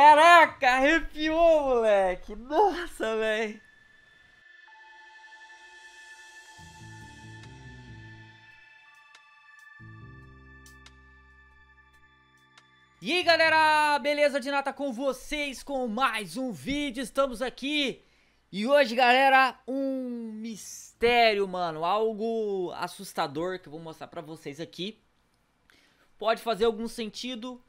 Caraca, arrepiou, moleque. Nossa, velho. E aí galera, beleza de nata com vocês com mais um vídeo, estamos aqui E hoje galera, um mistério mano, algo assustador que eu vou mostrar pra vocês aqui Pode fazer algum sentido,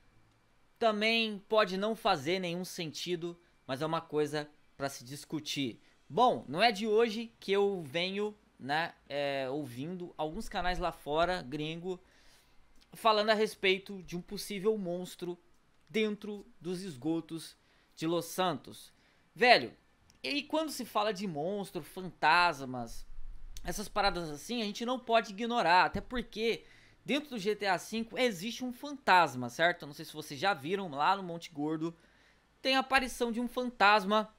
também pode não fazer nenhum sentido, mas é uma coisa para se discutir. Bom, não é de hoje que eu venho, né, é, ouvindo alguns canais lá fora, gringo, falando a respeito de um possível monstro dentro dos esgotos de Los Santos. Velho, e quando se fala de monstro, fantasmas, essas paradas assim, a gente não pode ignorar, até porque Dentro do GTA V existe um fantasma, certo? Não sei se vocês já viram lá no Monte Gordo. Tem a aparição de um fantasma.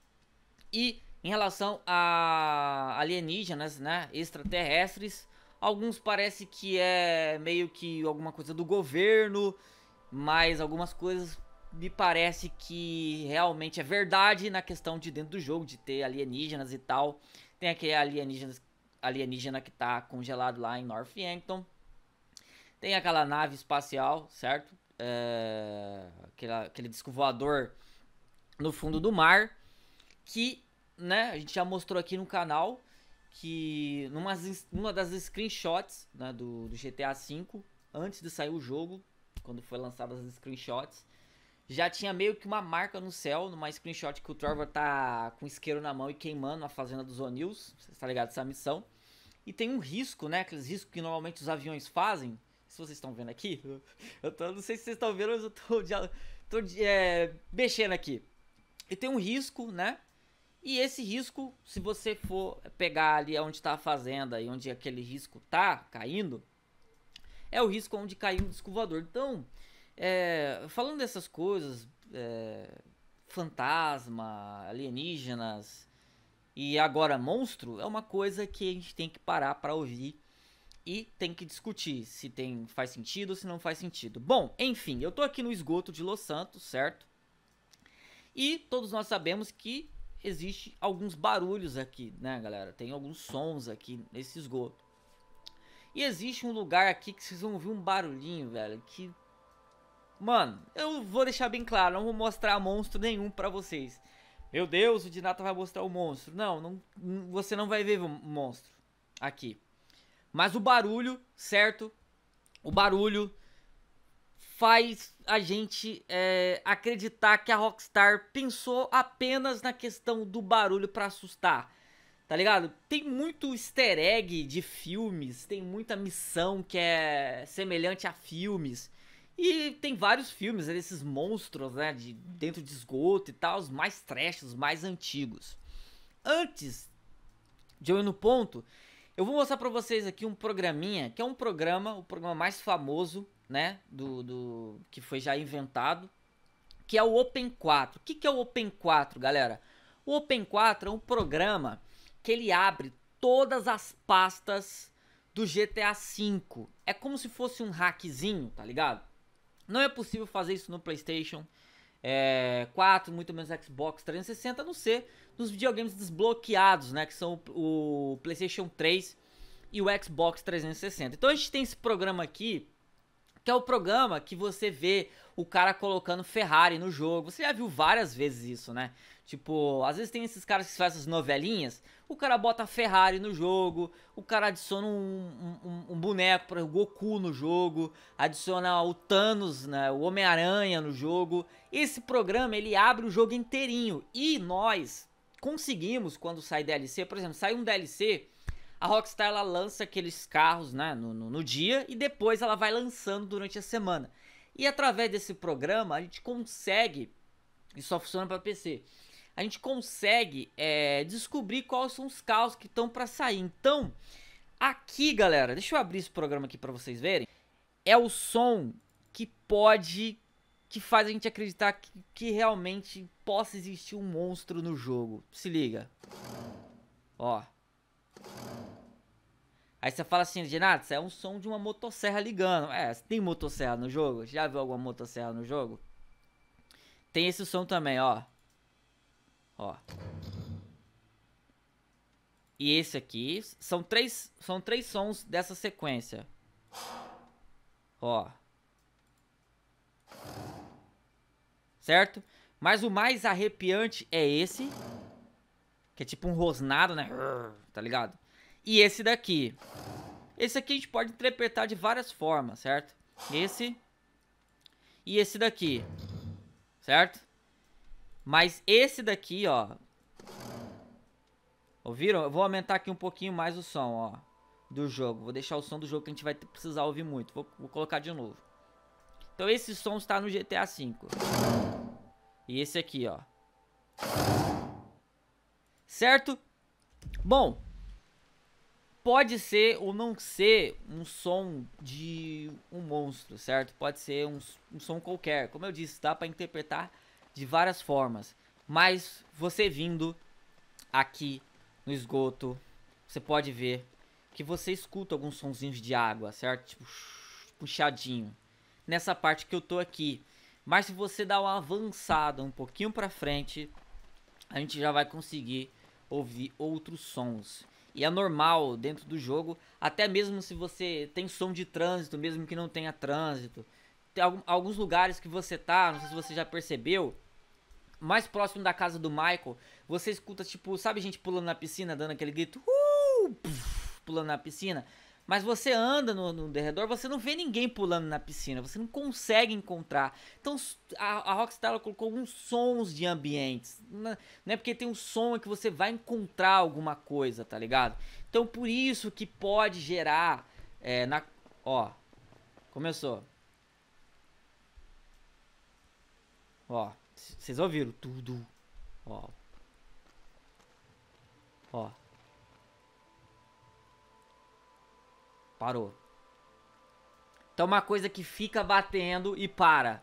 E em relação a alienígenas, né? Extraterrestres. Alguns parece que é meio que alguma coisa do governo. Mas algumas coisas me parece que realmente é verdade na questão de dentro do jogo, de ter alienígenas e tal. Tem aquele alienígena, alienígena que tá congelado lá em Northampton. Tem aquela nave espacial, certo? É, aquele, aquele disco voador no fundo do mar. Que, né, a gente já mostrou aqui no canal que numa, numa das screenshots né, do, do, GTA V, antes de sair o jogo, quando foi lançadas as screenshots, já tinha meio que uma marca no céu, numa screenshot que o Trevor tá com isqueiro na mão e queimando a fazenda dos O'Neills, você tá ligado essa missão. E tem um risco, né, aqueles riscos que normalmente os aviões fazem, se vocês estão vendo aqui, eu tô, não sei se vocês estão vendo, mas eu tô, de, tô de, é, mexendo aqui. E tem um risco, né? E esse risco, se você for pegar ali onde está a fazenda e onde aquele risco tá caindo, é o risco onde caiu um disco Então, é, falando dessas coisas, é, fantasma, alienígenas e agora monstro, é uma coisa que a gente tem que parar para ouvir e tem que discutir se tem faz sentido ou se não faz sentido. Bom, enfim, eu tô aqui no esgoto de Los Santos, certo? E todos nós sabemos que existe alguns barulhos aqui, né, galera? Tem alguns sons aqui nesse esgoto. E existe um lugar aqui que vocês vão ouvir um barulhinho, velho, que Mano, eu vou deixar bem claro, não vou mostrar monstro nenhum para vocês. Meu Deus, o Dinata vai mostrar o monstro. Não, não, você não vai ver o monstro aqui. Mas o barulho, certo? O barulho faz a gente é, acreditar que a Rockstar pensou apenas na questão do barulho para assustar. Tá ligado? Tem muito easter egg de filmes, tem muita missão que é semelhante a filmes. E tem vários filmes, né, desses monstros, né, de dentro de esgoto e tal, os mais trash, os mais antigos. Antes de eu ir no ponto, eu vou mostrar para vocês aqui um programinha, que é um programa, o programa mais famoso, né, do, do que foi já inventado, que é o Open 4. O que, que é o Open 4, galera? O Open 4 é um programa que ele abre todas as pastas do GTA V. É como se fosse um hackzinho, tá ligado? Não é possível fazer isso no PlayStation é, 4, muito menos Xbox 360, a não ser dos videogames desbloqueados, né? Que são o, PlayStation 3 e o Xbox 360. Então a gente tem esse programa aqui, que é o programa que você vê o cara colocando Ferrari no jogo. Você já viu várias vezes isso, né? Tipo, às vezes tem esses caras que fazem essas novelinhas, o cara bota Ferrari no jogo, o cara adiciona um, um, um boneco para o Goku no jogo, adiciona o Thanos, né, o Homem-Aranha no jogo. Esse programa, ele abre o jogo inteirinho. E nós, conseguimos quando sai DLC, por exemplo, sai um DLC, a Rockstar ela lança aqueles carros né, no, no, no dia e depois ela vai lançando durante a semana. E através desse programa a gente consegue, e só funciona para PC, a gente consegue é, descobrir quais são os carros que estão para sair. Então, aqui galera, deixa eu abrir esse programa aqui para vocês verem, é o som que pode que faz a gente acreditar que, que realmente possa existir um monstro no jogo. Se liga. Ó. Aí você fala assim, Renato, isso é um som de uma motosserra ligando. É, tem motosserra no jogo? Já viu alguma motosserra no jogo? Tem esse som também, ó. Ó. E esse aqui, são três, são três sons dessa sequência. Ó. certo? Mas o mais arrepiante é esse, que é tipo um rosnado, né? Tá ligado? E esse daqui. Esse aqui a gente pode interpretar de várias formas, certo? Esse e esse daqui, certo? Mas esse daqui, ó. Ouviram? Eu vou aumentar aqui um pouquinho mais o som, ó. Do jogo. Vou deixar o som do jogo que a gente vai precisar ouvir muito. Vou, vou colocar de novo. Então esse som está no GTA V. E esse aqui, ó. Certo? Bom, pode ser ou não ser um som de um monstro, certo? Pode ser um, um som qualquer. Como eu disse, dá para interpretar de várias formas. Mas você vindo aqui no esgoto, você pode ver que você escuta alguns sonzinhos de água, certo? Tipo, puxadinho nessa parte que eu tô aqui. Mas se você dar uma avançada um pouquinho para frente, a gente já vai conseguir ouvir outros sons. E é normal dentro do jogo, até mesmo se você tem som de trânsito, mesmo que não tenha trânsito. Tem alguns lugares que você tá, não sei se você já percebeu, mais próximo da casa do Michael, você escuta tipo, sabe gente pulando na piscina, dando aquele grito, uh, pulando na piscina? Mas você anda no, no derredor, você não vê ninguém pulando na piscina, você não consegue encontrar. Então a, a Rockstar colocou alguns sons de ambientes. Não é porque tem um som é que você vai encontrar alguma coisa, tá ligado? Então por isso que pode gerar. É, na, ó, começou. Ó, vocês ouviram? Tudo. Ó. Ó. Parou. Então, uma coisa que fica batendo e para.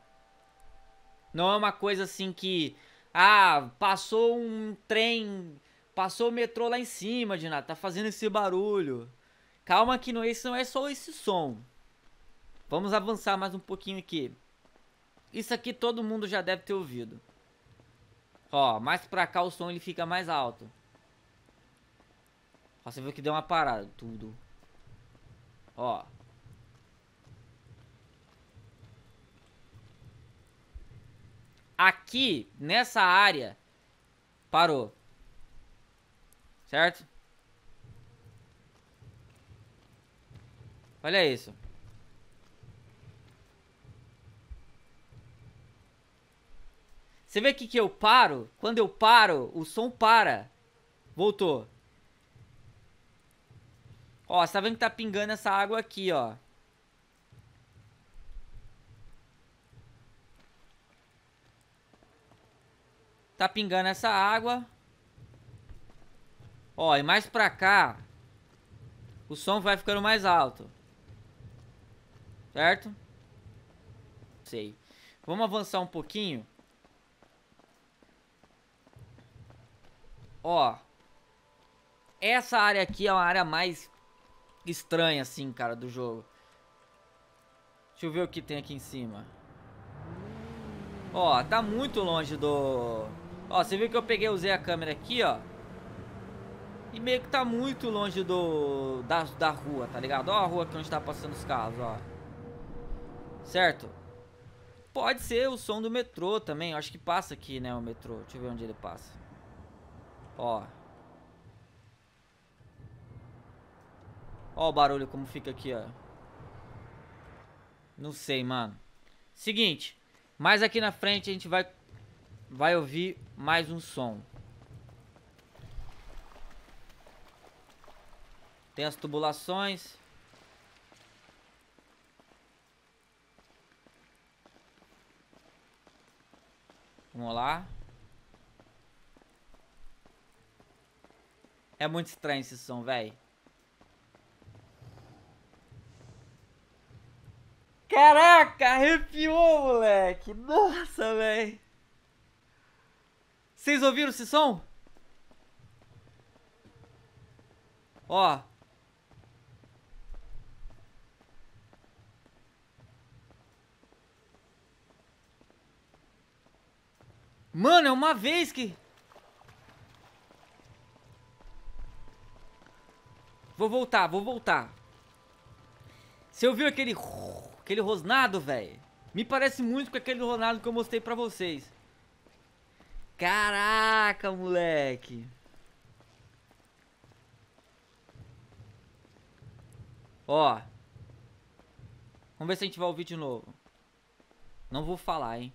Não é uma coisa assim que. Ah, passou um trem. Passou o metrô lá em cima, Dinato. Tá fazendo esse barulho. Calma que não, esse não é só esse som. Vamos avançar mais um pouquinho aqui. Isso aqui todo mundo já deve ter ouvido. Ó, mais pra cá o som ele fica mais alto. Ó, você viu que deu uma parada. Tudo. Ó. Aqui, nessa área, parou. Certo? Olha isso. Você vê que que eu paro? Quando eu paro, o som para. Voltou. Ó, você tá vendo que tá pingando essa água aqui, ó. Tá pingando essa água. Ó, e mais pra cá, o som vai ficando mais alto. Certo? Sei. Vamos avançar um pouquinho. Ó. Essa área aqui é uma área mais estranha, assim, cara, do jogo. Deixa eu ver o que tem aqui em cima. Ó, tá muito longe do... Ó, você viu que eu peguei, usei a câmera aqui, ó. E meio que tá muito longe do... Da, da rua, tá ligado? Ó a rua aqui onde tá passando os carros, ó. Certo? Pode ser o som do metrô também. Eu acho que passa aqui, né, o metrô. Deixa eu ver onde ele passa. Ó. Ó o barulho como fica aqui, ó. Não sei, mano. Seguinte, mais aqui na frente a gente vai vai ouvir mais um som. Tem as tubulações. Vamos lá. É muito estranho esse som, velho. Caraca, arrepiou, moleque. Nossa, velho. Vocês ouviram esse som? Ó. Mano, é uma vez que... Vou voltar, vou voltar. Você ouviu aquele... Aquele rosnado, velho. Me parece muito com aquele rosnado que eu mostrei pra vocês. Caraca, moleque. Ó. Vamos ver se a gente vai ouvir de novo. Não vou falar, hein.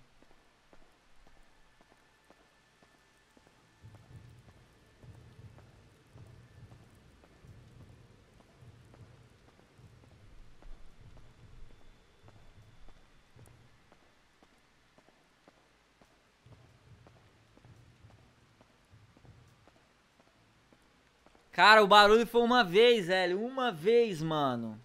Cara, o barulho foi uma vez, velho. Uma vez, mano.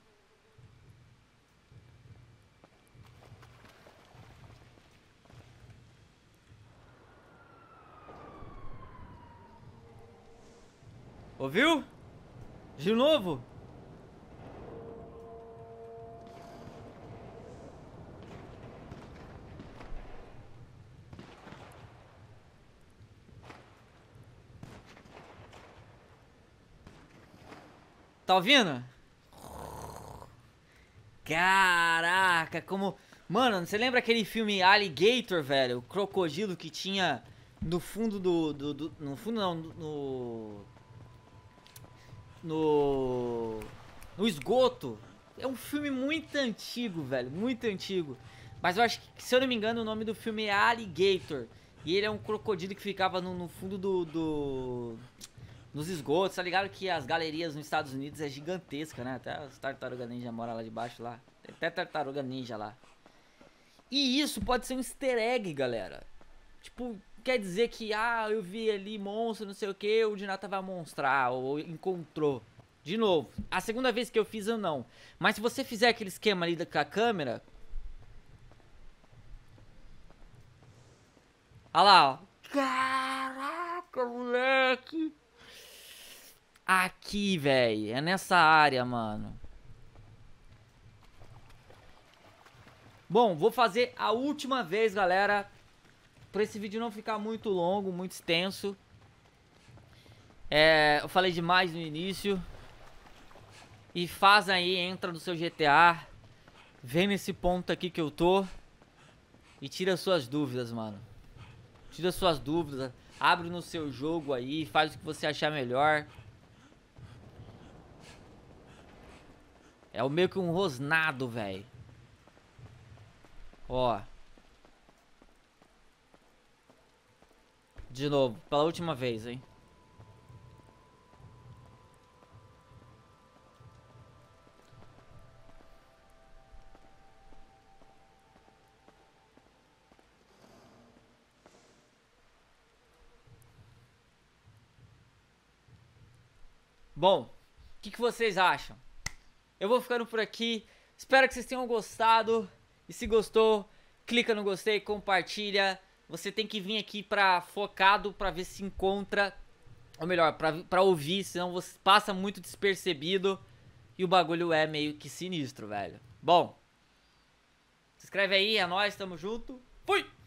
Ouviu? De novo? Tá ouvindo? Caraca, como. Mano, você lembra aquele filme Alligator, velho? O crocodilo que tinha no fundo do. do, do no fundo não, no. No. No esgoto. É um filme muito antigo, velho. Muito antigo. Mas eu acho que, se eu não me engano, o nome do filme é Alligator. E ele é um crocodilo que ficava no, no fundo do. do nos esgotos. Tá ligado que as galerias nos Estados Unidos é gigantesca, né? Até as tartaruga ninja mora lá debaixo lá. Tem até tartaruga ninja lá. E isso pode ser um easter egg, galera. Tipo, quer dizer que, ah, eu vi ali monstro, não sei o que, o Dinata vai mostrar ou encontrou. De novo, a segunda vez que eu fiz eu não. Mas se você fizer aquele esquema ali com a câmera. Olha lá, ó. Caraca, moleque! Aqui, velho. É nessa área, mano. Bom, vou fazer a última vez, galera. Pra esse vídeo não ficar muito longo, muito extenso. É, eu falei demais no início. E faz aí, entra no seu GTA. Vem nesse ponto aqui que eu tô. E tira suas dúvidas, mano. Tira suas dúvidas. Abre no seu jogo aí. Faz o que você achar melhor. É o meio que um rosnado, velho. Ó. De novo, pela última vez, hein. Bom, o que, que vocês acham? Eu vou ficando por aqui. Espero que vocês tenham gostado. E se gostou, clica no gostei, compartilha. Você tem que vir aqui para focado para ver se encontra, ou melhor, para ouvir, senão você passa muito despercebido e o bagulho é meio que sinistro, velho. Bom, se inscreve aí, é nós, tamo junto. Fui.